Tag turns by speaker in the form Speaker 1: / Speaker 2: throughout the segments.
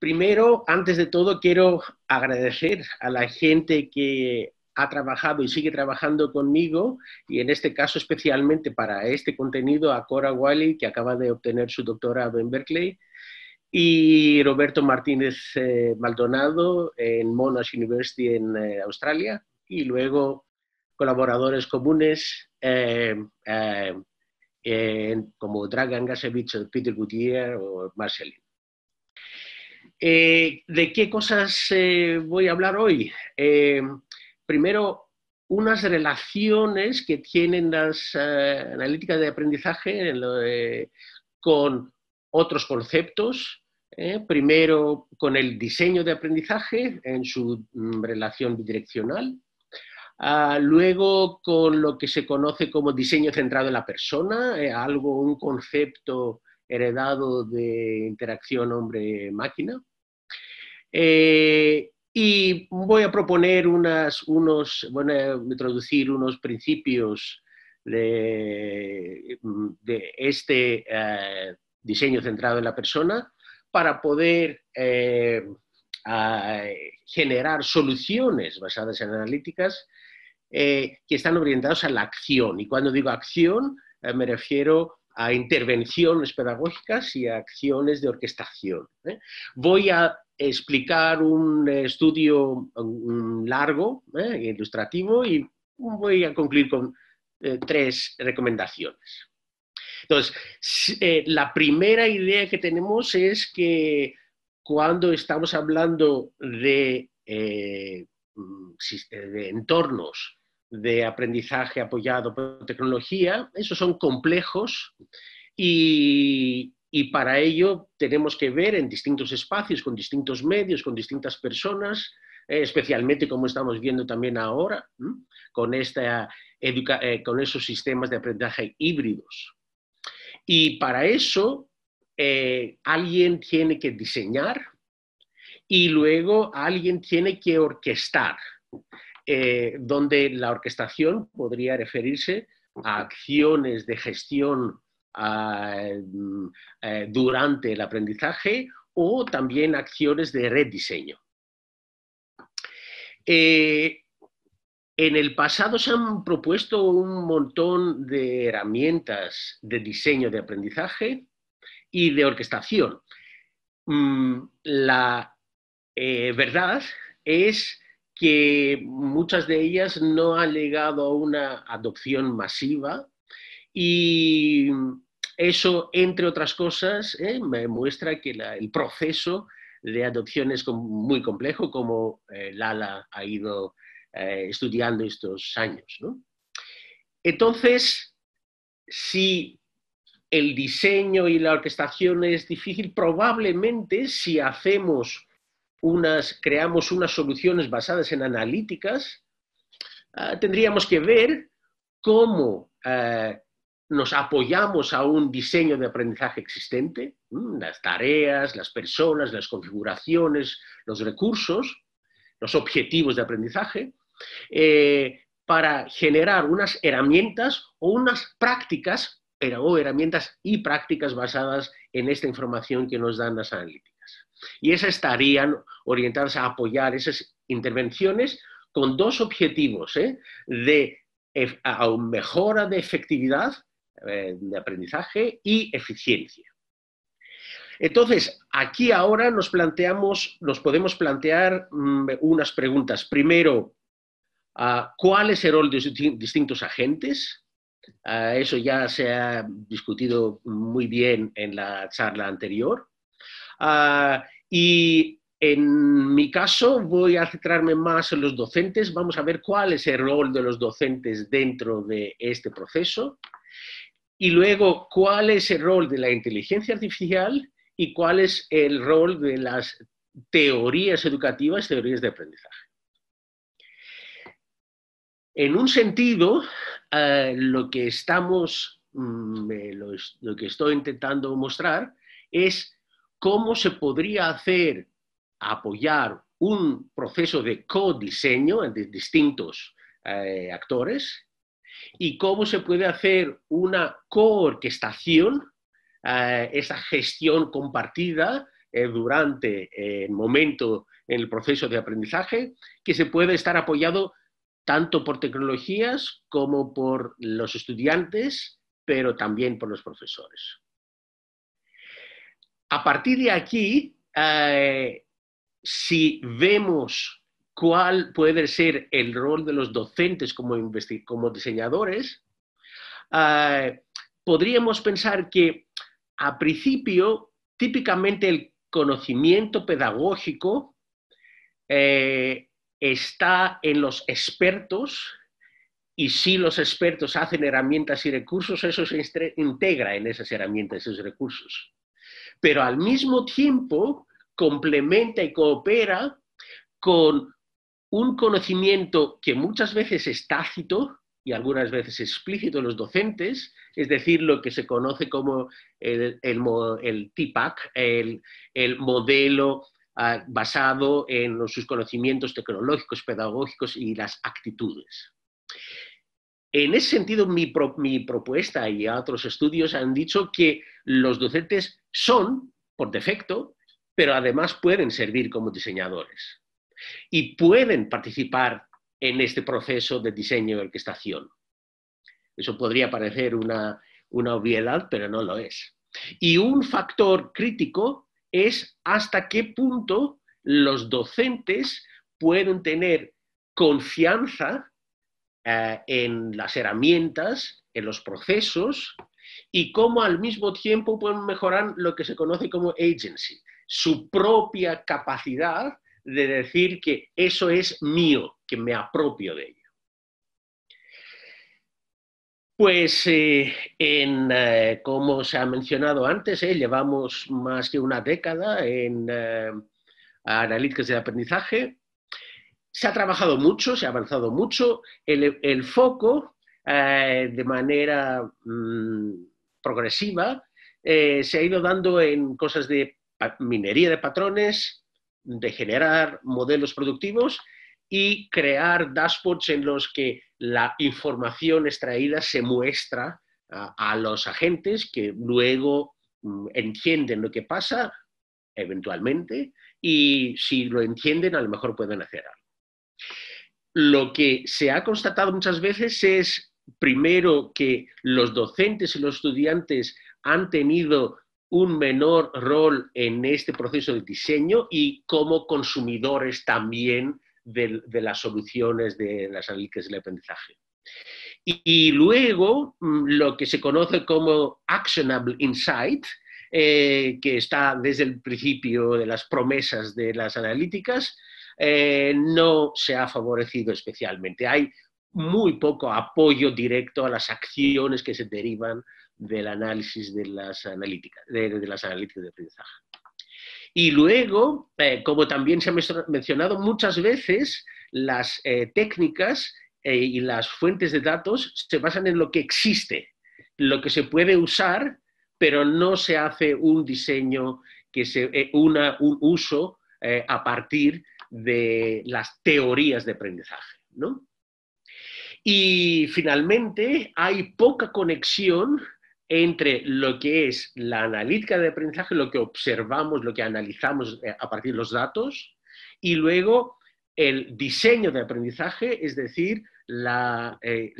Speaker 1: Primero, antes de todo, quiero agradecer a la gente que ha trabajado y sigue trabajando conmigo, y en este caso especialmente para este contenido a Cora Wiley, que acaba de obtener su doctorado en Berkeley, y Roberto Martínez eh, Maldonado en Monash University en eh, Australia, y luego colaboradores comunes eh, como Dragan Gasevich Peter Gutierrez o Marceline. Eh, ¿De qué cosas eh, voy a hablar hoy? Eh, primero, unas relaciones que tienen las analíticas de aprendizaje con otros conceptos. primero, con el diseño de aprendizaje en su mm, relación bidireccional. Ah, luego, con lo que se conoce como diseño centrado en la persona, algo, un concepto heredado de interacción hombre-máquina. Eh, y voy a proponer unas, unos, introducir unos principios de, mm, este eh, diseño centrado en la persona para poder eh, ah, generar soluciones basadas en analíticas que están orientadas a la acción. Y cuando digo acción, me refiero a intervenciones pedagógicas y a acciones de orquestación. Voy a explicar un estudio largo, eh, ilustrativo, y voy a concluir con eh, tres recomendaciones. Entonces, eh, la primera idea que tenemos es que cuando estamos hablando de, mm, de entornos de aprendizaje apoyado por tecnología, esos son complejos y, y para ello tenemos que ver en distintos espacios, con distintos medios, con distintas personas, eh, especialmente como estamos viendo también ahora, con, esta eh, con esos sistemas de aprendizaje híbridos. Y para eso eh, alguien tiene que diseñar y luego alguien tiene que orquestar, donde la orquestación podría referirse a acciones de gestión Ah, mm, eh, durante el aprendizaje o también acciones de rediseño. Eh, en el pasado se han propuesto un montón de herramientas de diseño de aprendizaje y de orquestación. Mm, la eh, verdad es que muchas de ellas no han llegado a una adopción masiva y eso, entre otras cosas, ¿eh? me muestra que el proceso de adopción es muy complejo, como eh, Lala ha ido eh, estudiando estos años. Entonces, si el diseño y la orquestación es difícil, probablemente si hacemos unas, creamos unas soluciones basadas en analíticas, ah, tendríamos que ver cómo nos apoyamos a un diseño de aprendizaje existente, las tareas, las personas, las configuraciones, los recursos, los objetivos de aprendizaje, eh, para generar unas herramientas o unas prácticas o herramientas y prácticas basadas en esta información que nos dan las analíticas. Y esas estarían orientadas a apoyar esas intervenciones con dos objetivos, ¿eh? de mejora de efectividad eh, de aprendizaje y eficiencia. Entonces, aquí ahora nos planteamos, nos podemos plantear mm, unas preguntas. Primero, ah, ¿cuál es el rol de distintos agentes? Ah, eso ya se ha discutido muy bien en la charla anterior. Ah, y en mi caso voy a centrarme más en los docentes. Vamos a ver cuál es el rol de los docentes dentro de este proceso. Y luego, ¿cuál es el rol de la inteligencia artificial y cuál es el rol de las teorías educativas, teorías de aprendizaje? En un sentido, eh, lo que estamos, mm, eh, lo, que estoy intentando mostrar es cómo se podría hacer apoyar un proceso de codiseño entre distintos eh, actores y cómo se puede hacer una coorquestación, eh, esa gestión compartida eh, durante eh, el momento en el proceso de aprendizaje, que se puede estar apoyado tanto por tecnologías como por los estudiantes, pero también por los profesores. A partir de aquí, si vemos cuál puede ser el rol de los docentes como, diseñadores, eh, podríamos pensar que a principio típicamente el conocimiento pedagógico eh, está en los expertos y si los expertos hacen herramientas y recursos, eso se integra en esas herramientas, esos recursos. Pero al mismo tiempo complementa y coopera con un conocimiento que muchas veces es tácito y algunas veces explícito en los docentes, es decir, lo que se conoce como el, el, el el, modelo ah, basado en sus conocimientos tecnológicos, pedagógicos y las actitudes. En ese sentido, mi propuesta y otros estudios han dicho que los docentes son, por defecto, pero además pueden servir como diseñadores y pueden participar en este proceso de diseño y orquestación. Eso podría parecer una, obviedad, pero no lo es. Y un factor crítico es hasta qué punto los docentes pueden tener confianza eh, en las herramientas, en los procesos y cómo al mismo tiempo pueden mejorar lo que se conoce como agency, su propia capacidad de decir que eso es mío, que me apropio de ello. Pues eh, en, eh, como se ha mencionado antes, eh, llevamos más de una década en analíticas de aprendizaje. Se ha trabajado mucho, se ha avanzado mucho. El, foco, de manera mm, progresiva, se ha ido dando en cosas de minería de patrones, de generar modelos productivos y crear dashboards en los que la información extraída se muestra a, los agentes que luego mm, entienden lo que pasa eventualmente y si lo entienden a lo mejor pueden hacer algo. Lo que se ha constatado muchas veces es, primero, que los docentes y los estudiantes han tenido un menor rol en este proceso de diseño y como consumidores también de, las soluciones de las analíticas del aprendizaje. Y, luego mm, lo que se conoce como Actionable Insight, eh, que está desde el principio de las promesas de las analíticas, eh, no se ha favorecido especialmente. Hay muy poco apoyo directo a las acciones que se derivan del análisis de las analíticas, de, las analíticas de aprendizaje. Y luego, eh, como también se ha mencionado muchas veces, las eh, técnicas eh, y las fuentes de datos se basan en lo que existe, lo que se puede usar, pero no se hace un diseño, que se, una, un uso a partir de las teorías de aprendizaje. Y finalmente, hay poca conexión entre lo que es la analítica de aprendizaje, lo que observamos, lo que analizamos eh, a partir de los datos, y luego el diseño de aprendizaje, es decir, eh,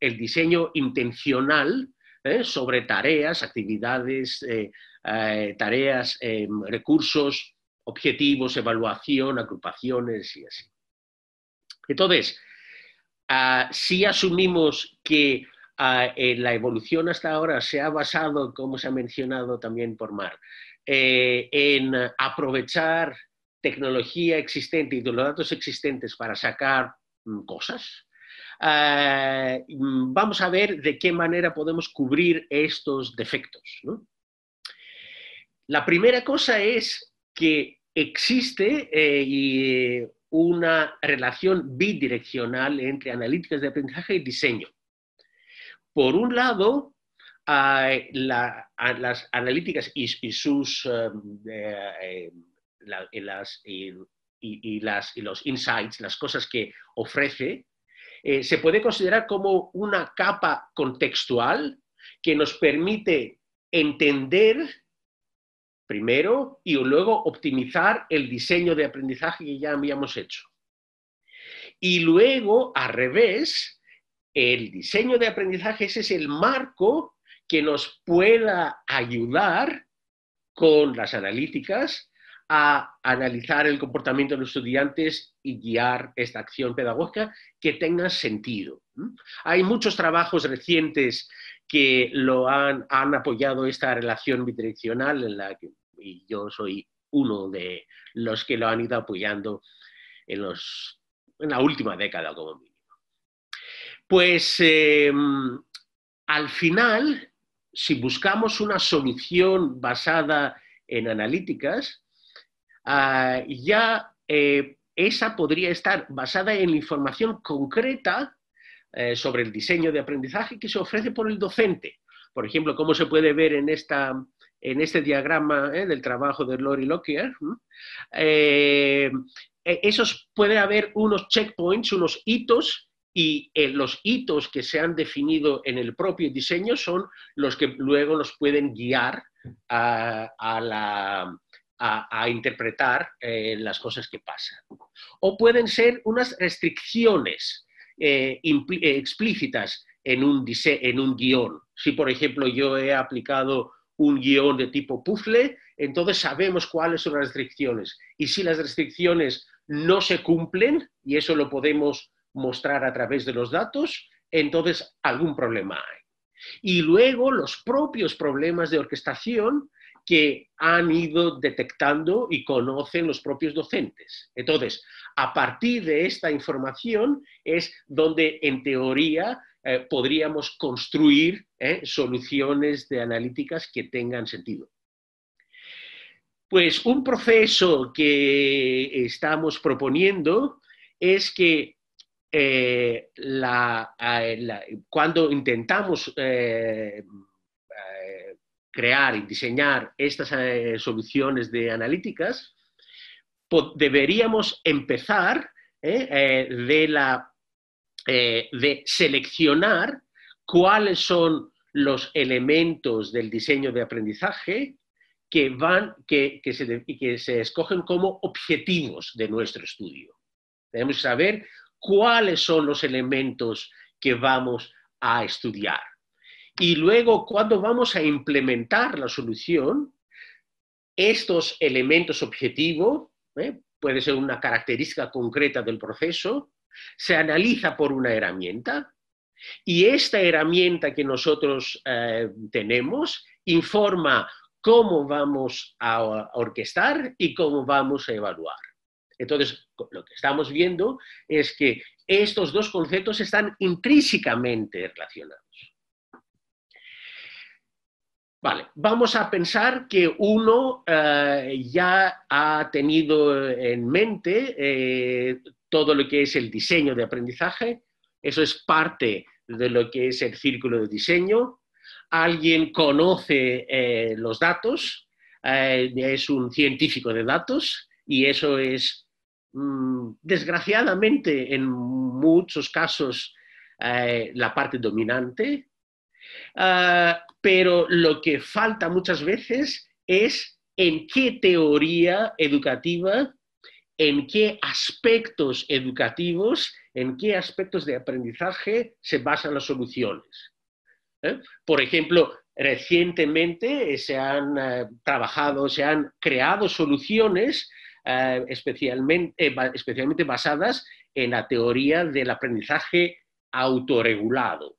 Speaker 1: el diseño intencional eh, sobre tareas, actividades, tareas, em, recursos, objetivos, evaluación, agrupaciones y así. Entonces, ah, si asumimos que Ah, eh, la evolución hasta ahora se ha basado, como se ha mencionado también por Mar, eh, en aprovechar tecnología existente y los datos existentes para sacar mm, cosas. Ah, mm, vamos a ver de qué manera podemos cubrir estos defectos. La primera cosa es que existe eh, una relación bidireccional entre analíticas de aprendizaje y diseño por un lado, las analíticas y, sus los insights, las cosas que ofrece, eh, se puede considerar como una capa contextual que nos permite entender primero y luego optimizar el diseño de aprendizaje que ya habíamos hecho. Y luego, al revés, el diseño de aprendizaje es el marco que nos pueda ayudar con las analíticas a analizar el comportamiento de los estudiantes y guiar esta acción pedagógica que tenga sentido. Hay muchos trabajos recientes que lo han, apoyado esta relación bidireccional en la que y yo soy uno de los que lo han ido apoyando en, la última década como pues em, al final, si buscamos una solución basada en analíticas, ah, ya eh, esa podría estar basada en la información concreta eh, sobre el diseño de aprendizaje que se ofrece por el docente. Por ejemplo, como se puede ver en, esta, en este diagrama eh, del trabajo de Lori Lockyer, e, esos puede haber unos checkpoints, unos hitos y eh, los hitos que se han definido en el propio diseño son los que luego nos pueden guiar a, interpretar eh, las cosas que pasan. O pueden ser unas restricciones eh, explícitas en un, en un guión. Si, por ejemplo, yo he aplicado un guión de tipo puzzle, entonces sabemos cuáles son las restricciones. Y si las restricciones no se cumplen, y eso lo podemos mostrar a través de los datos, entonces algún problema hay. Y luego los propios problemas de orquestación que han ido detectando y conocen los propios docentes. Entonces, a partir de esta información es donde, en teoría, eh, podríamos construir eh, soluciones de analíticas que tengan sentido. Pues un proceso que estamos proponiendo es que eh, eh, cuando intentamos eh, crear y diseñar estas soluciones de analíticas, deberíamos empezar de, la, de seleccionar cuáles son los elementos del diseño de aprendizaje que, van, que, se, escogen como objetivos de nuestro estudio. Debemos saber cuáles son los elementos que vamos a estudiar. Y luego, cuando vamos a implementar la solución, estos elementos objetivos, ¿eh? puede ser una característica concreta del proceso, se analiza por una herramienta y esta herramienta que nosotros eh, tenemos informa cómo vamos a orquestar y cómo vamos a evaluar. Entonces, lo que estamos viendo es que estos dos conceptos están intrínsecamente relacionados. Vale, vamos a pensar que uno eh, ya ha tenido en mente eh, todo lo que es el diseño de aprendizaje, eso es parte de lo que es el círculo de diseño, alguien conoce eh, los datos, es un científico de datos y eso es Mm, desgraciadamente en muchos casos eh, la parte dominante, ah, pero lo que falta muchas veces es en qué teoría educativa, en qué aspectos educativos, en qué aspectos de aprendizaje se basan las soluciones. ¿eh? Por ejemplo, recientemente se han eh, trabajado, se han creado soluciones eh, especialmente, eh, especialmente basadas en la teoría del aprendizaje autorregulado.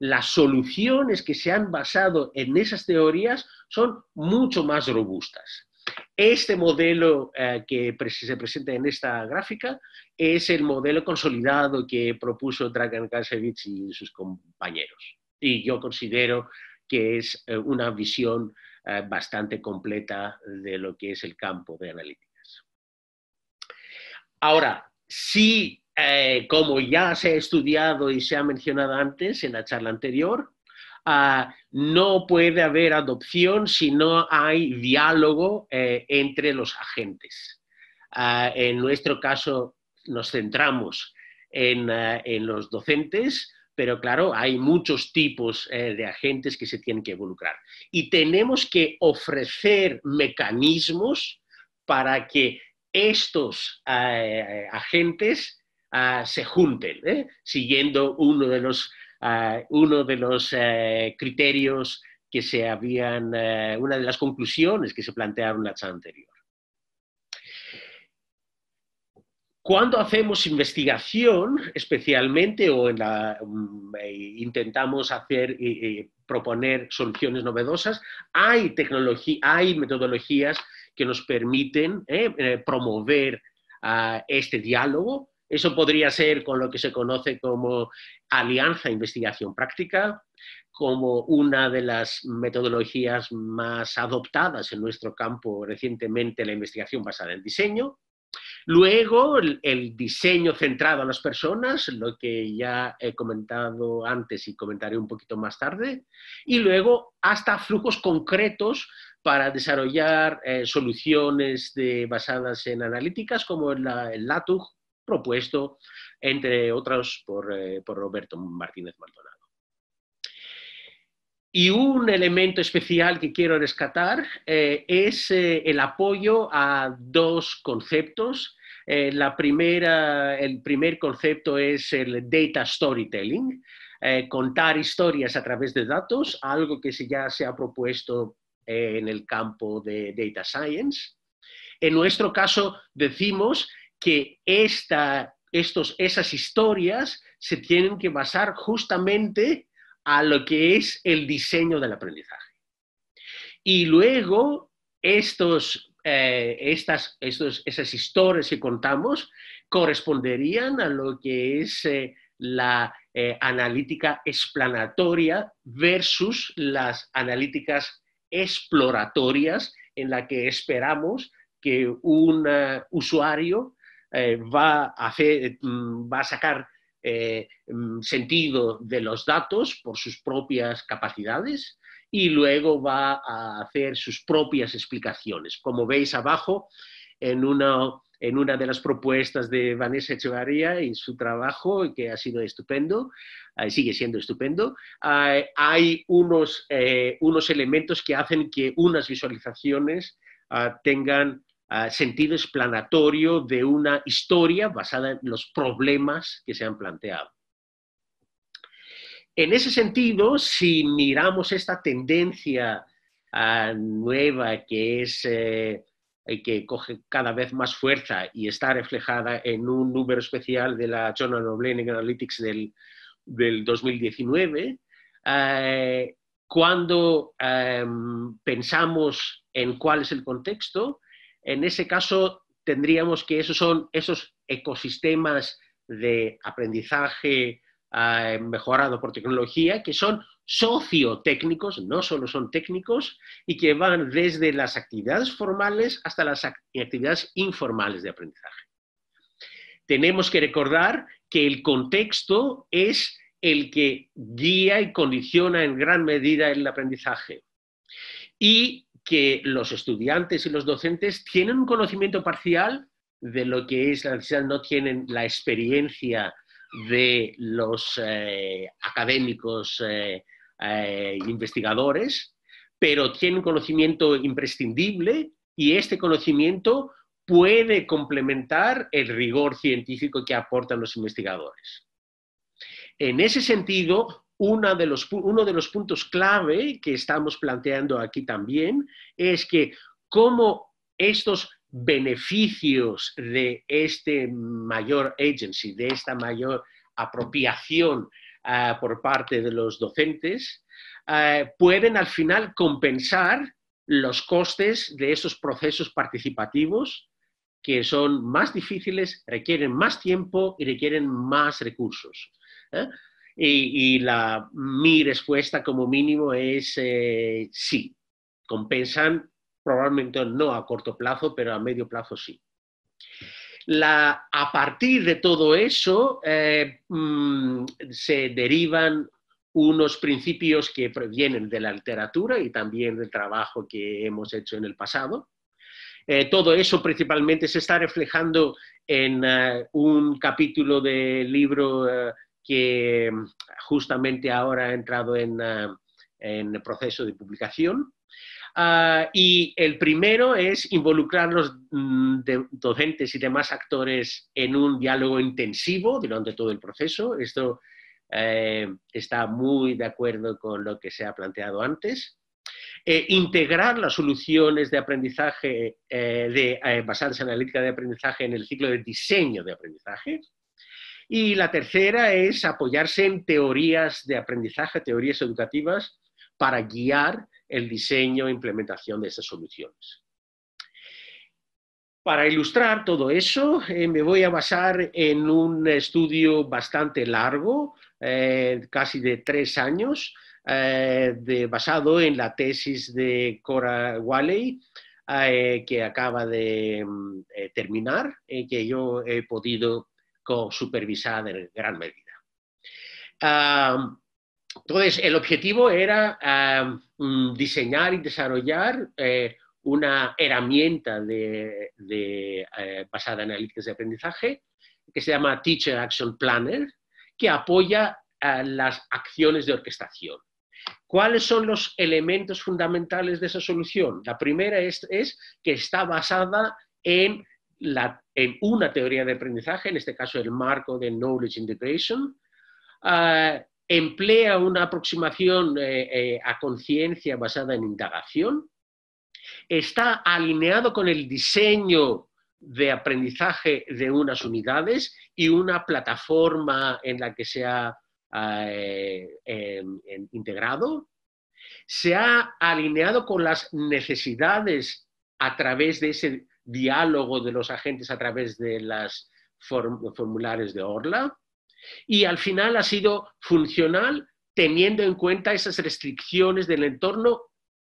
Speaker 1: Las soluciones que se han basado en esas teorías son mucho más robustas. Este modelo eh, que se presenta en esta gráfica es el modelo consolidado que propuso Dragan Kasevich y sus compañeros. Y yo considero que es una visión bastante completa de lo que es el campo de analítica. Ahora, sí, eh, como ya se ha estudiado y se ha mencionado antes en la charla anterior, ah, no puede haber adopción si no hay diálogo eh, entre los agentes. Ah, en nuestro caso nos centramos ah, en, los docentes, pero claro, hay muchos tipos eh, de agentes que se tienen que involucrar. Y tenemos que ofrecer mecanismos para que estos eh, eh, agentes ah, se junten, ¿eh? siguiendo uno de los, ah, uno de los criterios que se habían, una de las conclusiones que se plantearon en la anterior. Cuando hacemos investigación, especialmente, o en mm, intentamos hacer proponer soluciones novedosas, hay, hay metodologías que nos permiten eh, eh, promover ah, este diálogo. Eso podría ser con lo que se conoce como alianza e investigación práctica, como una de las metodologías más adoptadas en nuestro campo recientemente, la investigación basada en diseño. Luego, el, diseño centrado a las personas, lo que ya he comentado antes y comentaré un poquito más tarde. Y luego, hasta flujos concretos para desarrollar eh, soluciones basadas en analíticas como el LATUG propuesto, entre otros, por, eh, por Roberto Martínez Maldonado. Y un elemento especial que quiero rescatar eh, es eh, el apoyo a dos conceptos. Eh, la primera, el primer concepto es el data storytelling, contar historias a través de datos, algo que ya se ha propuesto en el campo de data science. En nuestro caso, decimos que estos, esas historias se tienen que basar justamente a lo que es el diseño del aprendizaje. Y luego, estos, eh, estas, historias que contamos corresponderían a lo que es eh, la eh, analítica explanatoria versus las analíticas exploratorias en la que esperamos que un usuario va, a hacer, mm, va a sacar eh, mm, sentido de los datos por sus propias capacidades y luego va a hacer sus propias explicaciones. Como veis abajo, en una, en una de las propuestas de Vanessa Echevarría y su trabajo, que ha sido estupendo, eh, sigue siendo estupendo, eh, hay unos, unos elementos que hacen que unas visualizaciones ah, tengan Ah, sentido explanatorio de una historia basada en los problemas que se han planteado. En ese sentido, si miramos esta tendencia ah, nueva que es... Eh, que coge cada vez más fuerza y está reflejada en un número especial de la Journal of Learning Analytics del, del 2019, ah, cuando pensamos en cuál es el contexto, en ese caso, tendríamos que esos son esos ecosistemas de aprendizaje ah, mejorado por tecnología que son sociotécnicos, no solo son técnicos, y que van desde las actividades formales hasta las actividades informales de aprendizaje. Tenemos que recordar que el contexto es el que guía y condiciona en gran medida el aprendizaje. Y que los estudiantes y los docentes tienen un conocimiento parcial de lo que es la necesidad, no tienen la experiencia de los eh, académicos e investigadores, pero tienen un conocimiento imprescindible y este conocimiento puede complementar el rigor científico que aportan los investigadores. En ese sentido, de los, uno de los puntos clave que estamos planteando aquí también es que cómo estos beneficios de este mayor agency, de esta mayor apropiación ah, por parte de los docentes, ah, pueden al final compensar los costes de esos procesos participativos que son más difíciles, requieren más tiempo y requieren más recursos. ¿eh? y, la, mi respuesta como mínimo es eh, sí. Compensan probablemente no a corto plazo, pero a medio plazo sí. La, a partir de todo eso eh, mm, se derivan unos principios que provienen de la literatura y también del trabajo que hemos hecho en el pasado. Eh, todo eso principalmente se está reflejando en un capítulo del libro que mm, justamente ahora ha entrado en, ah, el proceso de publicación. Ah, y el primero es involucrar los mm, docentes y demás actores en un diálogo intensivo durante todo el proceso. Esto eh, está muy de acuerdo con lo que se ha planteado antes. Eh, integrar las soluciones de aprendizaje eh, de, basadas en analítica de aprendizaje en el ciclo de diseño de aprendizaje. Y la tercera es apoyarse en teorías de aprendizaje, teorías educativas, para guiar el diseño e implementación de esas soluciones. Para ilustrar todo eso, eh, me voy a basar en un estudio bastante largo, eh, casi de tres años, eh, basado en la tesis de Cora Walley, que acaba de mm, terminar, que yo he podido supervisada en gran medida. entonces, el objetivo era diseñar y desarrollar eh, una herramienta eh, basada en análisis de aprendizaje que se llama Teacher Action Planner, que apoya eh, las acciones de orquestación. ¿Cuáles son los elementos fundamentales de esa solución? La primera es que está basada en en una teoría de aprendizaje, en este caso el marco de Knowledge Integration, ah, emplea una aproximación eh, eh, a conciencia basada en indagación, está alineado con el diseño de aprendizaje de unas unidades y una plataforma en la que se ha ah, eh, em, integrado, se ha alineado con las necesidades a través de ese diálogo de los agentes a través de los formularios de Orla. Y al final ha sido funcional teniendo en cuenta esas restricciones del entorno,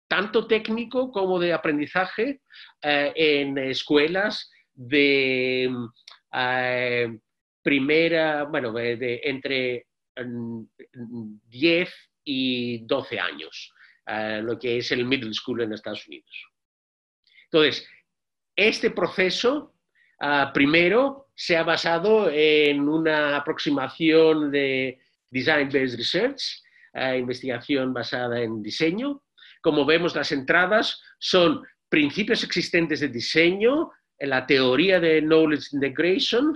Speaker 1: tanto técnico como de aprendizaje, eh, en escuelas de eh, primera, bueno, de, entre 10 mm, y 12 años, eh, lo que es el middle school en Estados Unidos. Entonces, este proceso, ah, primero, se ha basado en una aproximación de Design-Based Research, ah, investigación basada en diseño. Como vemos, las entradas son principios existentes de diseño, la teoría de Knowledge Integration,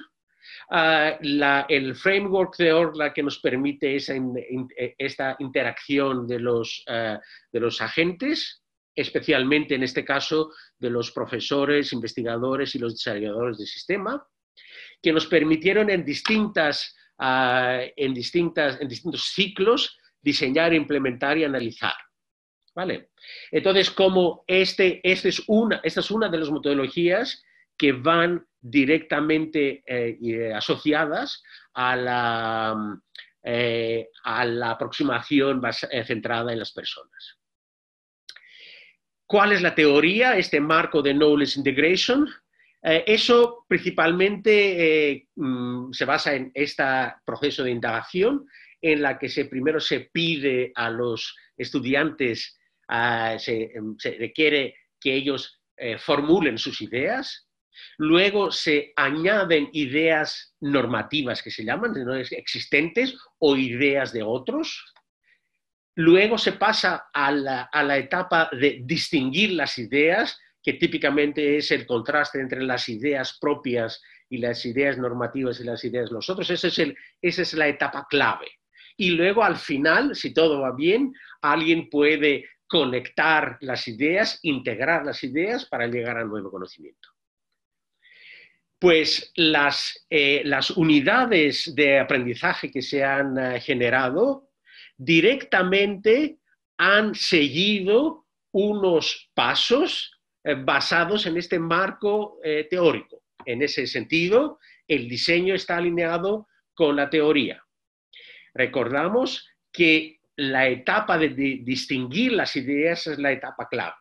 Speaker 1: ah, el framework de Orla que nos permite esta interacción de los agentes especialmente en este caso de los profesores, investigadores y los desarrolladores del sistema, que nos permitieron en, ah, distintos ciclos diseñar, implementar y analizar. ¿Vale? Entonces, como este, este, es una, esta es una de las metodologías que van directamente eh, eh, asociadas a la, eh, a la aproximación centrada en las personas. ¿Cuál es la teoría, este marco de Knowledge Integration? Eh, eso principalmente eh, mm, se basa en este proceso de indagación en la que primero se pide a los estudiantes, em, se, requiere que ellos eh, formulen sus ideas, luego se añaden ideas normativas que se llaman, existentes o ideas de otros, Luego se pasa a la, etapa de distinguir las ideas, que típicamente es el contraste entre las ideas propias y las ideas normativas y las ideas nosotros. esa es la etapa clave. Y luego al final, si todo va bien, alguien puede conectar las ideas, integrar las ideas para llegar al nuevo conocimiento. Pues las, eh, unidades de aprendizaje que se han eh, generado directamente han seguido unos pasos eh, basados en este marco eh, teórico. En ese sentido, el diseño está alineado con la teoría. Recordamos que la etapa de, distinguir las ideas es la etapa clave.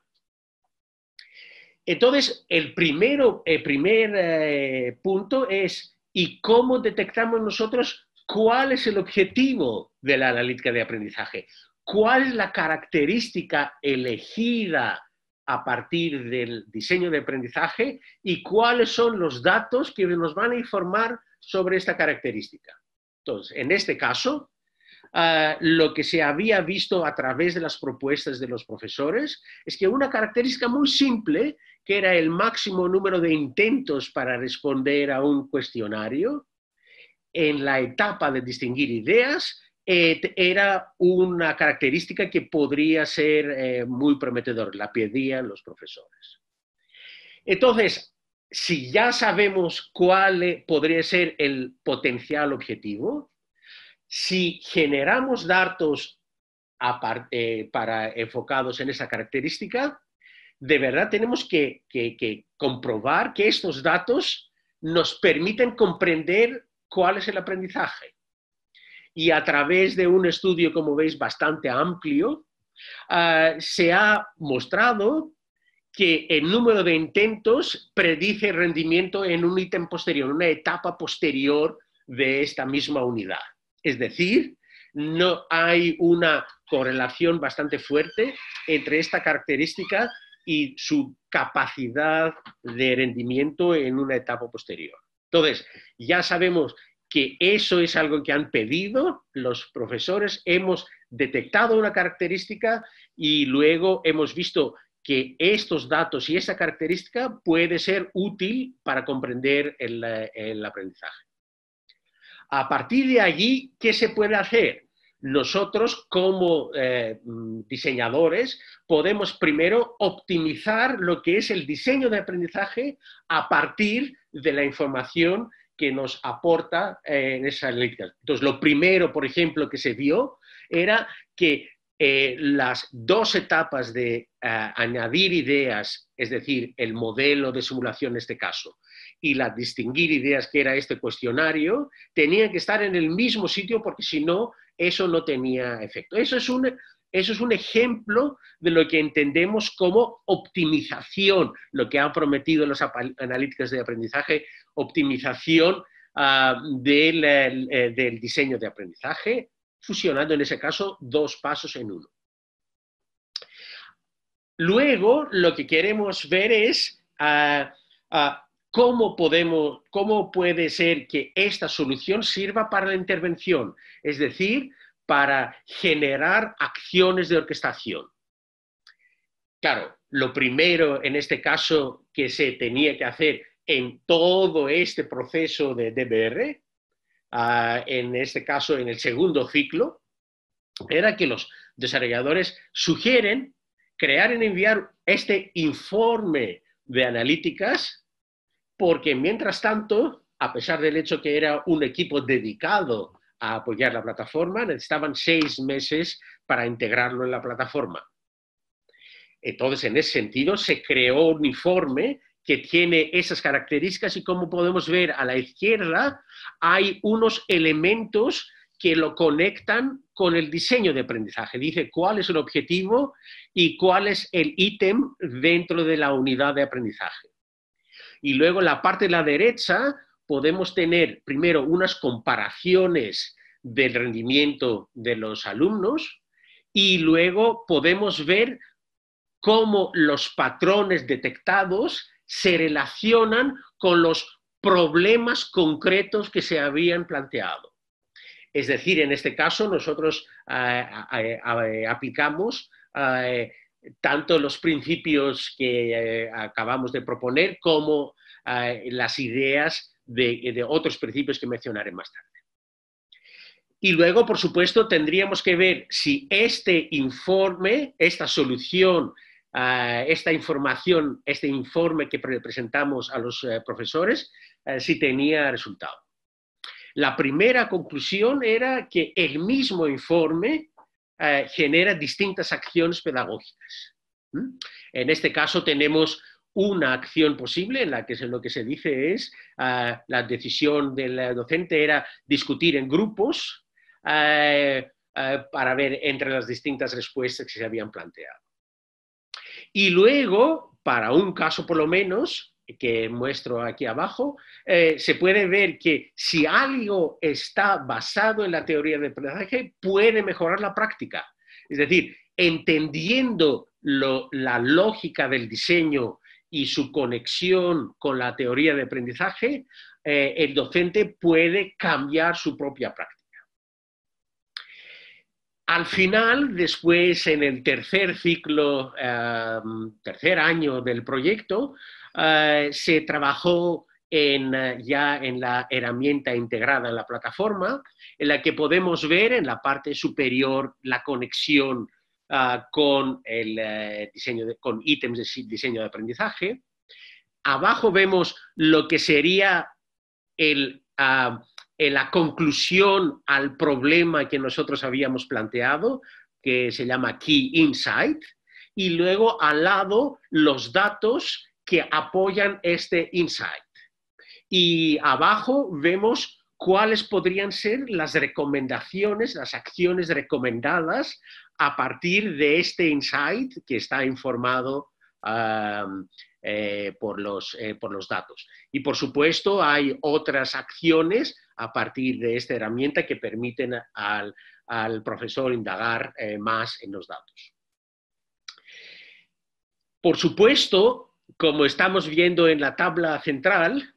Speaker 1: Entonces, el, primer eh, punto es, ¿y cómo detectamos nosotros ¿Cuál es el objetivo de la analítica de aprendizaje? ¿Cuál es la característica elegida a partir del diseño de aprendizaje y cuáles son los datos que nos van a informar sobre esta característica? Entonces, en este caso, ah, lo que se había visto a través de las propuestas de los profesores es que una característica muy simple, que era el máximo número de intentos para responder a un cuestionario, en la etapa de distinguir ideas eh, era una característica que podría ser eh, muy prometedora, la pedían los profesores. Entonces, si ya sabemos cuál eh, podría ser el potencial objetivo, si generamos datos para, enfocados en esa característica, de verdad tenemos que, que, comprobar que estos datos nos permiten comprender cuál es el aprendizaje. Y a través de un estudio, como veis, bastante amplio, ah, se ha mostrado que el número de intentos predice rendimiento en un ítem posterior, en una etapa posterior de esta misma unidad. Es decir, no hay una correlación bastante fuerte entre esta característica y su capacidad de rendimiento en una etapa posterior. Entonces, ya sabemos que eso es algo que han pedido los profesores, hemos detectado una característica y luego hemos visto que estos datos y esa característica puede ser útil para comprender el, el aprendizaje. A partir de allí, ¿qué se puede hacer? nosotros como eh, mm, diseñadores podemos primero optimizar lo que es el diseño de aprendizaje a partir de la información que nos aporta eh, en esa analítica. Entonces, lo primero, por ejemplo, que se vio era que eh, las dos etapas de añadir ideas, es decir, el modelo de simulación en este caso, y la distinguir ideas que era este cuestionario, tenían que estar en el mismo sitio porque si no eso no tenía efecto. Eso es un, eso es un ejemplo de lo que entendemos como optimización, lo que han prometido los analíticas de aprendizaje, optimización ah, eh, del, diseño de aprendizaje, fusionando en ese caso dos pasos en uno. Luego, lo que queremos ver es ah, ah, ¿Cómo, podemos, ¿Cómo puede ser que esta solución sirva para la intervención? Es decir, para generar acciones de orquestación. Claro, lo primero en este caso que se tenía que hacer en todo este proceso de DBR, ah, en este caso en el segundo ciclo, era que los desarrolladores sugieren crear y enviar este informe de analíticas porque mientras tanto, a pesar del hecho que era un equipo dedicado a apoyar la plataforma, necesitaban seis meses para integrarlo en la plataforma. Entonces, en ese sentido, se creó un informe que tiene esas características y como podemos ver a la izquierda, hay unos elementos que lo conectan con el diseño de aprendizaje. Dice cuál es el objetivo y cuál es el ítem dentro de la unidad de aprendizaje. Y luego la parte de la derecha podemos tener primero unas comparaciones del rendimiento de los alumnos y luego podemos ver cómo los patrones detectados se relacionan con los problemas concretos que se habían planteado. Es decir, en este caso nosotros eh, eh, eh, aplicamos tanto los principios que eh, acabamos de proponer como eh, las ideas de, otros principios que mencionaré más tarde. Y luego, por supuesto, tendríamos que ver si este informe, esta solución, eh, esta información, este informe que presentamos a los profesores, si tenía resultado. La primera conclusión era que el mismo informe eh, genera distintas acciones pedagógicas. En este caso tenemos una acción posible en la que lo que se dice es eh, la decisión del docente era discutir en grupos eh, para ver entre las distintas respuestas que se habían planteado. Y luego, para un caso por lo menos, que muestro aquí abajo, eh, se puede ver que si algo está basado en la teoría de aprendizaje, puede mejorar la práctica. Es decir, entendiendo la lógica del diseño y su conexión con la teoría de aprendizaje, eh, el docente puede cambiar su propia práctica. Al final, después, en el tercer ciclo, eh, tercer año del proyecto, eh, se trabajó eh, ya en la herramienta integrada en la plataforma, en la que podemos ver en la parte superior la conexión ah, con el eh, diseño, con ítems de diseño de aprendizaje. Abajo vemos lo que sería ah, la conclusión al problema que nosotros habíamos planteado, que se llama Key Insight, y luego al lado los datos que apoyan este insight. Y abajo vemos cuáles podrían ser las recomendaciones, las acciones recomendadas a partir de este insight que está informado eh, por, los, eh, por los datos. Y por supuesto hay otras acciones a partir de esta herramienta que permiten al, profesor indagar eh, más en los datos. Por supuesto, como estamos viendo en la tabla central,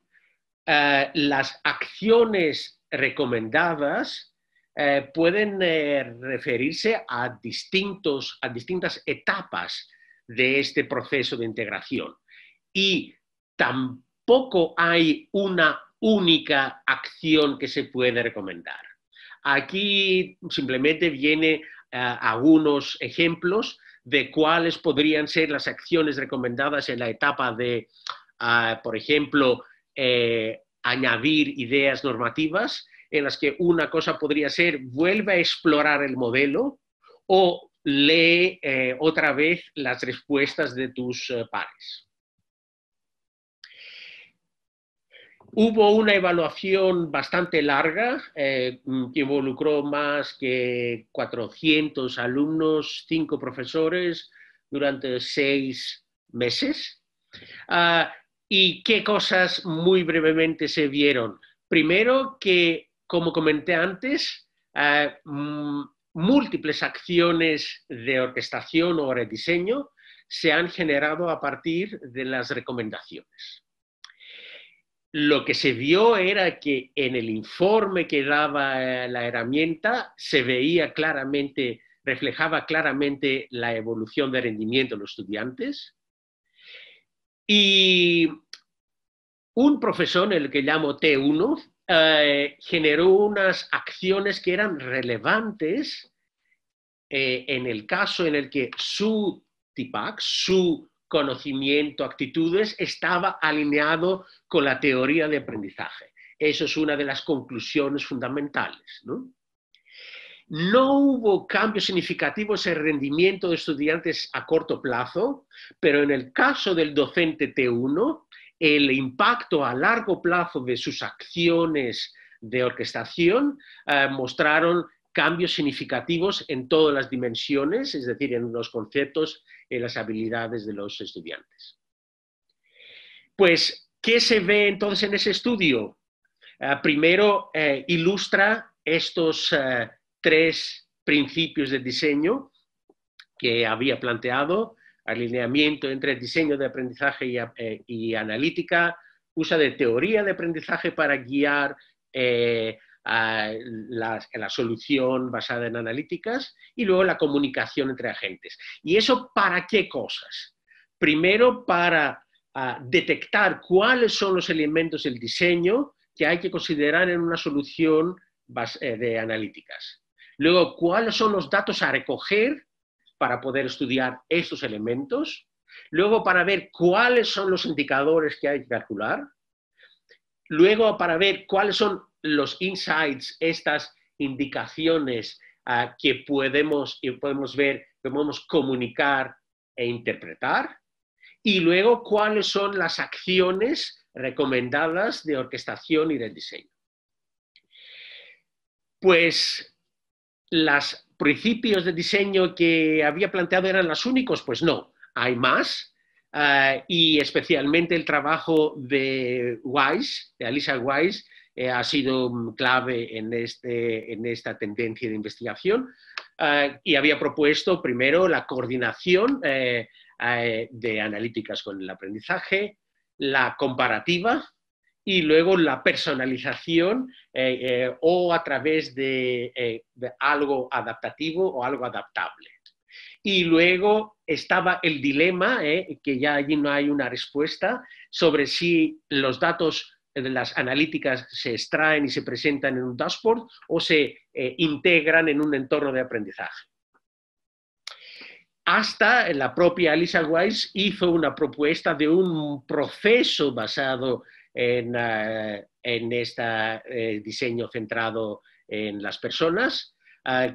Speaker 1: eh, las acciones recomendadas eh, pueden eh, referirse a, a distintas etapas de este proceso de integración. Y tampoco hay una única acción que se puede recomendar. Aquí simplemente viene algunos ejemplos de cuáles podrían ser las acciones recomendadas en la etapa de, ah, por ejemplo, eh, añadir ideas normativas, en las que una cosa podría ser vuelve a explorar el modelo o lee eh, otra vez las respuestas de tus eh, pares. Hubo una evaluación bastante larga eh, mm, que involucró más que 400 alumnos, cinco profesores, durante seis meses. Ah, ¿Y qué cosas muy brevemente se vieron? Primero que, como comenté antes, ah, mm, múltiples acciones de orquestación o rediseño se han generado a partir de las recomendaciones lo que se vio era que en el informe que daba eh, la herramienta se veía claramente, reflejaba claramente la evolución de rendimiento de los estudiantes. Y un profesor, el que llamo T1, eh, generó unas acciones que eran relevantes eh, en el caso en el que su TIPAC, su conocimiento, actitudes, estaba alineado con la teoría de aprendizaje. Eso es una de las conclusiones fundamentales. ¿no? hubo cambios significativos en el rendimiento de estudiantes a corto plazo, pero en el caso del docente T1, el impacto a largo plazo de sus acciones de orquestación eh, mostraron cambios significativos en todas las dimensiones, es decir, en los conceptos, en las habilidades de los estudiantes. Pues, ¿qué se ve entonces en ese estudio? Eh, primero, eh, ilustra estos eh, tres principios de diseño que había planteado, alineamiento entre diseño de aprendizaje y, analítica, usa de teoría de aprendizaje para guiar la, solución basada en analíticas y luego la comunicación entre agentes. ¿Y eso para qué cosas? Primero, para ah, detectar cuáles son los elementos del diseño que hay que considerar en una solución eh, de analíticas. Luego, cuáles son los datos a recoger para poder estudiar estos elementos. Luego, para ver cuáles son los indicadores que hay que calcular. Luego, para ver cuáles son los insights, estas indicaciones ah, que, podemos, eh, podemos ver, que podemos comunicar e interpretar. Y luego, cuáles son las acciones recomendadas de orquestación y del diseño. Pues los principios de diseño que había planteado eran los únicos, pues no, hay más. Ah, y especialmente el trabajo de Wise, de Alisa Wise, eh, ha sido mm, clave en, este, en esta tendencia de investigación eh, y había propuesto primero la coordinación eh, de analíticas con el aprendizaje, la comparativa y luego la personalización o a través de, algo adaptativo o algo adaptable. Y luego estaba el dilema, que ya allí no hay una respuesta, sobre si los datos las analíticas se extraen y se presentan en un dashboard o se eh, integran en un entorno de aprendizaje. Hasta la propia Alisa Weiss hizo una propuesta de un proceso basado en, este diseño centrado en las personas,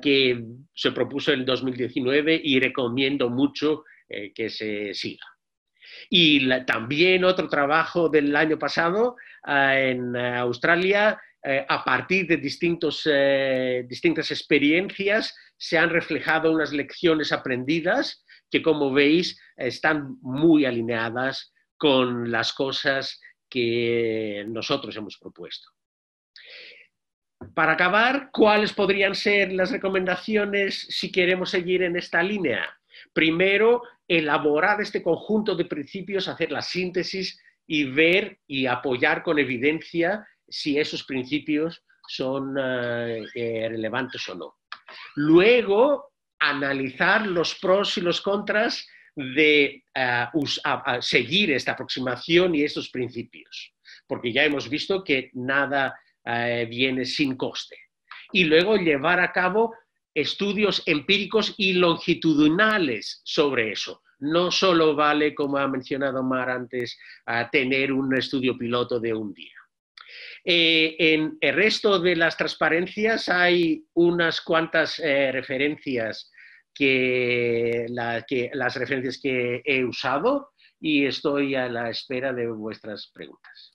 Speaker 1: que se propuso en 2019 y recomiendo mucho que se siga. Y también otro trabajo del año pasado ah, en Australia, eh, a partir de eh, distintas experiencias, se han reflejado unas lecciones aprendidas que, como veis, están muy alineadas con las cosas que nosotros hemos propuesto. Para acabar, ¿cuáles podrían ser las recomendaciones si queremos seguir en esta línea? Primero, elaborar este conjunto de principios, hacer la síntesis y ver y apoyar con evidencia si esos principios son eh, eh, relevantes o no. Luego, analizar los pros y los contras de eh, seguir esta aproximación y estos principios, porque ya hemos visto que nada viene sin coste. Y luego llevar a cabo estudios empíricos y longitudinales sobre eso. No solo vale, como ha mencionado Mar antes, a tener un estudio piloto de un día. Eh, en el resto de las transparencias hay unas cuantas eh, referencias que, las referencias que he usado y estoy a la espera de vuestras preguntas.